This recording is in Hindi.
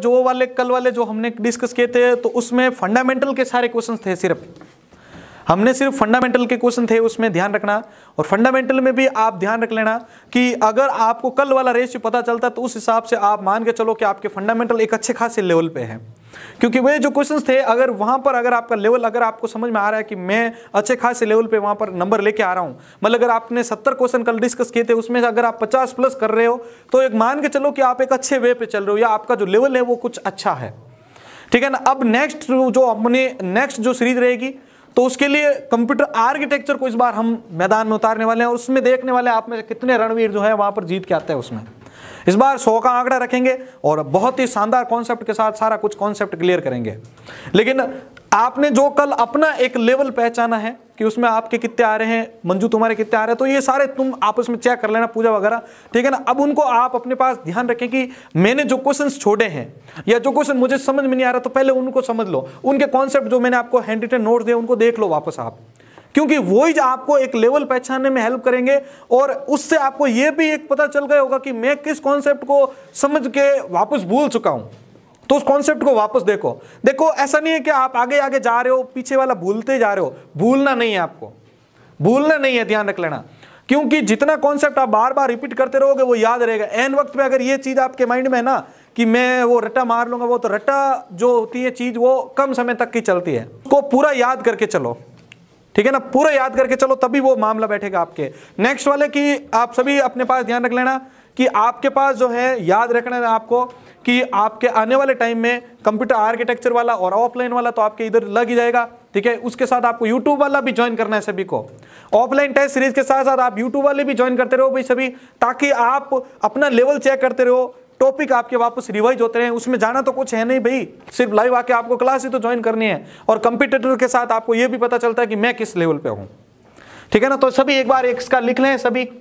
जो वाले कल वाले जो हमने डिस्कस किए थे तो उसमें फंडामेंटल के सारे क्वेश्चन थे सिर्फ हमने सिर्फ फंडामेंटल के क्वेश्चन थे उसमें ध्यान रखना और फंडामेंटल में भी आप ध्यान रख लेना कि अगर आपको कल वाला रेशियो पता चलता तो उस हिसाब से आप मान के चलो कि आपके फंडामेंटल एक अच्छे खासे लेवल पे हैं क्योंकि वे जो क्वेश्चन थे अगर वहां पर अगर आपका लेवल अगर आपको समझ में आ रहा है कि मैं अच्छे खासे लेवल पर वहां पर नंबर लेके आ रहा हूं मतलब अगर आपने सत्तर क्वेश्चन कल डिस्कस किए थे उसमें अगर आप पचास प्लस कर रहे हो तो एक मान के चलो कि आप एक अच्छे वे पे चल रहे हो या आपका जो लेवल है वो कुछ अच्छा है ठीक है ना अब नेक्स्ट जो अपने नेक्स्ट जो सीरीज रहेगी तो उसके लिए कंप्यूटर आर्किटेक्चर को इस बार हम मैदान में उतारने वाले हैं और उसमें देखने वाले आप में कितने रणवीर जो है वहां पर जीत के आते हैं उसमें इस बार सौ का आंकड़ा रखेंगे और बहुत ही शानदार कॉन्सेप्ट के साथ सारा कुछ कॉन्सेप्ट क्लियर करेंगे लेकिन आपने जो कल अपना एक लेवल पहचाना है कि उसमें आपके कितने आ रहे हैं मंजू तुम्हारे कितने आ रहे हैं तो ये सारे तुम आपस में चेक कर लेना पूजा वगैरह ठीक है ना अब उनको आप अपने पास ध्यान रखें कि मैंने जो क्वेश्चन छोड़े हैं या जो क्वेश्चन मुझे समझ में नहीं आ रहा तो पहले उनको समझ लो उनके कॉन्सेप्ट जो मैंने आपको हैंड रिटेन नोट दिए उनको देख लो वापस आप क्योंकि वो ही आपको एक लेवल पहचानने में हेल्प करेंगे और उससे आपको यह भी एक पता चल गया होगा कि मैं किस कॉन्सेप्ट को समझ के वापस भूल चुका हूं तो उस कॉन्सेप्ट को वापस देखो देखो ऐसा नहीं है कि आप आगे आगे जा रहे हो पीछे वाला भूलते जा रहे हो भूलना नहीं है आपको भूलना नहीं है ध्यान रख लेना क्योंकि जितना कॉन्सेप्ट आप बार बार रिपीट करते रहोगे वो याद रहेगा एन वक्त में अगर ये चीज़ आपके माइंड में है ना कि मैं वो रट्टा मार लूंगा वो तो रट्टा जो होती है चीज़ वो कम समय तक की चलती है को पूरा याद करके चलो ठीक है ना पूरा याद करके चलो तभी वो मामला बैठेगा आपके नेक्स्ट वाले की आप सभी अपने पास ध्यान रख लेना कि आपके पास जो है याद रखना है आपको कि आपके आने वाले टाइम में कंप्यूटर आर्किटेक्चर वाला और ऑफलाइन वाला तो आपके इधर लग ही जाएगा ठीक है उसके साथ आपको यूट्यूब वाला भी ज्वाइन करना है सभी को ऑफलाइन टेस्ट सीरीज के साथ साथ आप यूट्यूब वाले भी ज्वाइन करते रहो भाई सभी ताकि आप अपना लेवल चेक करते रहो टॉपिक आपके वापस रिवाइज होते रहे उसमें जाना तो कुछ है नहीं भाई सिर्फ लाइव आके आपको क्लास ही तो ज्वाइन करनी है और कंपिटेटर के साथ आपको यह भी पता चलता है कि मैं किस लेवल पे हूं ठीक है ना तो सभी एक बार इसका लिख लें सभी